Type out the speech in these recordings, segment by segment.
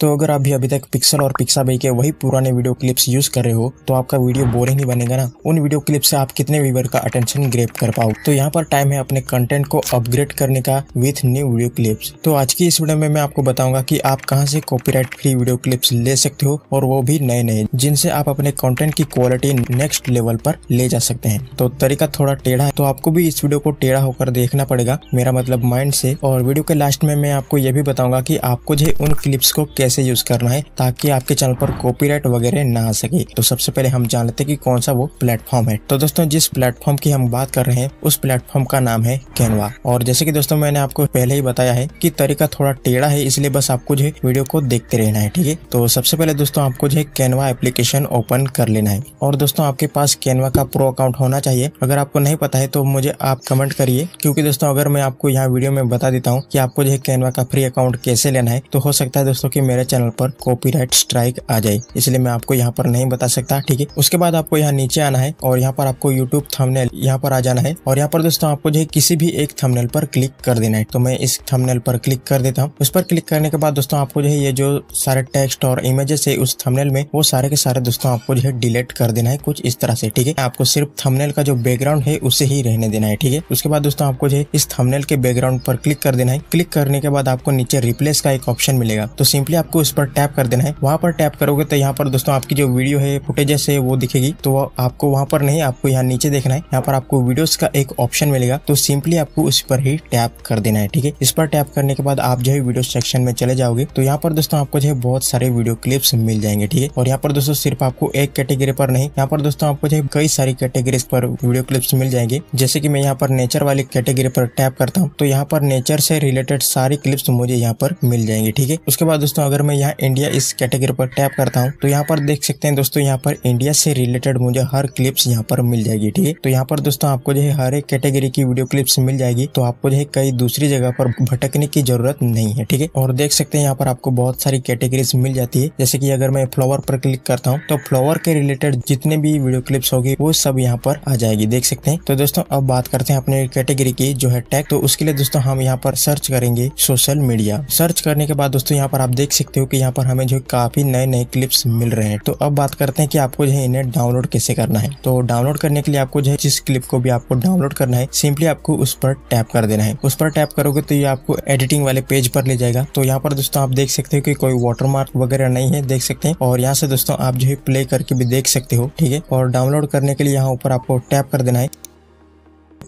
तो अगर आप भी अभी तक पिक्सल और पिक्सा के वही पुराने वीडियो क्लिप्स यूज कर रहे हो तो आपका वीडियो बोरिंग ही बनेगा ना उन वीडियो क्लिप से आप कितने व्यूवर का अटेंशन ग्रेप कर पाओ तो यहाँ पर टाइम है अपने कंटेंट को अपग्रेड करने का विथ न्यू वीडियो क्लिप्स तो आज की इस वीडियो में मैं आपको बताऊंगा की आप कहाँ से कॉपी फ्री वीडियो क्लिप्स ले सकते हो और वो भी नए नए जिनसे आप अपने कंटेंट की क्वालिटी नेक्स्ट लेवल पर ले जा सकते हैं तो तरीका थोड़ा टेढ़ा है तो आपको भी इस वीडियो को टेढ़ा होकर देखना पड़ेगा मेरा मतलब माइंड से और वीडियो के लास्ट में मैं आपको ये भी बताऊंगा की आपको जो उन क्लिप्स को कैसे कैसे यूज करना है ताकि आपके चैनल पर कॉपीराइट वगैरह ना आ सके तो सबसे पहले हम जान लेते हैं कि कौन सा वो प्लेटफॉर्म है तो दोस्तों जिस प्लेटफॉर्म की हम बात कर रहे हैं उस प्लेटफॉर्म का नाम है कैनवा और जैसे की दोस्तों मैंने आपको पहले ही बताया है की तरीका थोड़ा टेढ़ा है इसलिए बस आपको जो है वीडियो को देखते रहना है ठीक है तो सबसे पहले दोस्तों आपको जो है कैनवा एप्लीकेशन ओपन कर लेना है और दोस्तों आपके पास कैनवा का प्रो अकाउंट होना चाहिए अगर आपको नहीं पता है तो मुझे आप कमेंट करिए क्योंकि दोस्तों अगर मैं आपको यहाँ वीडियो में बता देता हूँ कि आपको जो है कैनवा का फ्री अकाउंट कैसे लेना है तो हो सकता है दोस्तों की मेरे मेरे चैनल पर कॉपीराइट स्ट्राइक आ जाए इसलिए मैं आपको यहाँ पर नहीं बता सकता ठीक है उसके बाद आपको यहाँ नीचे आना है और यहाँ पर आपको यूट्यूब थमनेल यहाँ पर आ जाना है और यहाँ पर दोस्तों आपको जो है किसी भी एक थमनेल पर क्लिक कर देना है तो मैं इस थमनेल पर क्लिक कर देता हूँ उस पर क्लिक करने के बाद दोस्तों आपको जो है ये जो सारे टेक्स्ट और इमेजेस है उस थमनेल में वो सारे के सारे दोस्तों आपको जो है डिलीट कर देना है कुछ इस तरह से ठीक है आपको सिर्फ थमनेल का जो बैकग्राउंड है उसे ही रहने देना है ठीक है उसके बाद दोस्तों आपको जो है इस थमनेल के बैकग्राउंड पर क्लिक कर देना है क्लिक करने के बाद आपको नीचे रिप्लेस का एक ऑप्शन मिलेगा तो सिंपली आप आपको इस पर टैप कर देना है वहां पर टैप करोगे तो यहाँ पर दोस्तों आपकी जो वीडियो है फुटेजेस है वो दिखेगी तो आपको वहां पर नहीं आपको यहाँ नीचे देखना है यहाँ पर आपको वीडियोस का एक ऑप्शन मिलेगा तो सिंपली आपको उस पर ही टैप कर देना है ठीक है इस पर टैप करने के बाद आप जो है वीडियो सेक्शन में चले जाओगे तो यहाँ पर दोस्तों आपको जो है बहुत सारे वीडियो क्लिप्स मिल जाएंगे ठीक है और यहाँ पर दोस्तों सिर्फ आपको एक कैटेगरी पर नहीं यहाँ पर दोस्तों आपको जो है कई सारी कैटेगरी पर वीडियो क्लिप्स मिल जाएंगे जैसे की मैं यहाँ पर नेचर वाली कैटेगरी पर टैप करता हूँ तो यहाँ पर नेचर से रिलेटेड सारी क्लिप्स मुझे यहाँ पर मिल जाएंगे ठीक है उसके बाद दोस्तों अगर अगर मैं यहाँ इंडिया इस कैटेगरी पर टैप करता हूँ तो यहाँ पर देख सकते हैं दोस्तों यहाँ पर इंडिया से रिलेटेड मुझे हर क्लिप्स यहाँ पर मिल जाएगी ठीक है तो यहाँ पर दोस्तों आपको जो है हर एक कैटेगरी की वीडियो क्लिप्स मिल जाएगी तो आपको जो है कई दूसरी जगह पर भटकने की जरूरत नहीं है ठीक है और देख सकते हैं यहाँ पर आपको बहुत सारी कैटेगरीज मिल जाती है जैसे की अगर मैं फ्लॉवर पर क्लिक करता हूँ तो फ्लॉवर के रिलेटेड जितने भी वीडियो क्लिप्स होगी वो सब यहाँ पर आ जाएगी देख सकते हैं तो दोस्तों अब बात करते हैं अपने कैटेगरी की जो है टैग तो उसके लिए दोस्तों हम यहाँ पर सर्च करेंगे सोशल मीडिया सर्च करने के बाद दोस्तों यहाँ पर आप देख सकते हो कि यहाँ पर हमें जो काफ़ी नए नए क्लिप्स मिल रहे हैं तो अब बात करते हैं कि आपको जो है इन्हें डाउनलोड कैसे करना है तो डाउनलोड करने के लिए आपको जो है जिस क्लिप को भी आपको डाउनलोड करना है सिंपली आपको उस पर टैप कर देना है उस पर टैप करोगे तो ये आपको एडिटिंग वाले पेज पर ले जाएगा तो यहाँ पर दोस्तों आप देख सकते हो कि कोई वाटरमार्क वगैरह नहीं है देख सकते हैं और यहाँ से दोस्तों आप जो है प्ले करके भी देख सकते हो ठीक है और डाउनलोड करने के लिए यहाँ ऊपर आपको टैप कर देना है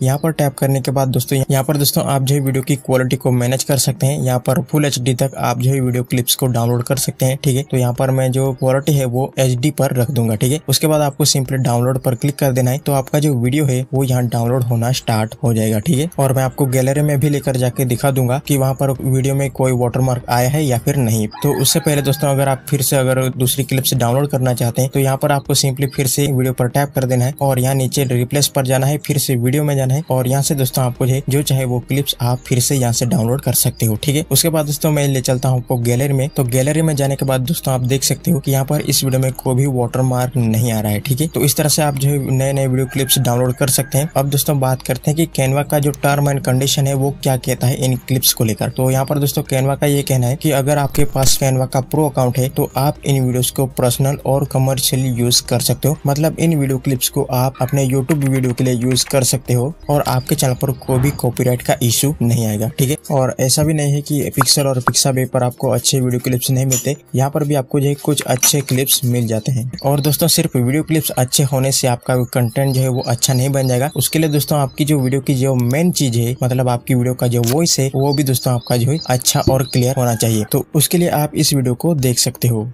यहाँ पर टैप करने के बाद दोस्तों यहाँ पर दोस्तों आप जो है वीडियो की क्वालिटी को मैनेज कर सकते हैं यहाँ पर फुल एच तक आप जो है वीडियो क्लिप्स को डाउनलोड कर सकते हैं ठीक है तो यहाँ पर मैं जो क्वालिटी है वो एच पर रख दूंगा ठीक है उसके बाद आपको सिंपली डाउनलोड पर क्लिक कर देना है तो आपका जो वीडियो है वो यहाँ डाउनलोड होना स्टार्ट हो जाएगा ठीक है और मैं आपको गैलरी में भी लेकर जाके दिखा दूंगा की वहाँ पर वीडियो में कोई वाटरमार्क आया है या फिर नहीं तो उससे पहले दोस्तों अगर आप फिर से अगर दूसरी क्लिप्स डाउनलोड करना चाहते हैं तो यहाँ पर आपको सिंपली फिर से वीडियो पर टैप कर देना है और यहाँ नीचे रिप्लेस पर जाना है फिर से वीडियो में जाना है और यहाँ से दोस्तों आपको जो चाहे वो क्लिप्स आप फिर से यहाँ से डाउनलोड कर सकते हो ठीक है उसके बाद दोस्तों मैं ले चलता हूँ आपको गैलरी में तो गैलरी में जाने के बाद दोस्तों आप देख सकते हो कि यहाँ पर इस वीडियो में कोई भी वाटर मार्क नहीं आ रहा है ठीक है तो इस तरह से आप जो नए नए वीडियो क्लिप्स डाउनलोड कर सकते हैं अब दोस्तों बात करते हैं कि कैनवा का जो टर्म एंड कंडीशन है वो क्या कहता है इन क्लिप्स को लेकर तो यहाँ पर दोस्तों कैनवा का ये कहना है की अगर आपके पास कैनवा का प्रो अकाउंट है तो आप इन वीडियोस को पर्सनल और कमर्शियली यूज कर सकते हो मतलब इन वीडियो क्लिप्स को आप अपने यूट्यूब वीडियो के लिए यूज कर सकते हो और आपके चैनल पर कोई भी कॉपीराइट का इशू नहीं आएगा ठीक है और ऐसा भी नहीं है कि पिक्सल और पिक्सा बे पर आपको अच्छे वीडियो क्लिप्स नहीं मिलते यहाँ पर भी आपको जो है कुछ अच्छे क्लिप्स मिल जाते हैं और दोस्तों सिर्फ वीडियो क्लिप्स अच्छे होने से आपका कंटेंट जो है वो अच्छा नहीं बन जाएगा उसके लिए दोस्तों आपकी जो वीडियो की जो मेन चीज है मतलब आपकी वीडियो का जो वॉइस है वो भी दोस्तों आपका जो है अच्छा और क्लियर होना चाहिए तो उसके लिए आप इस वीडियो को देख सकते हो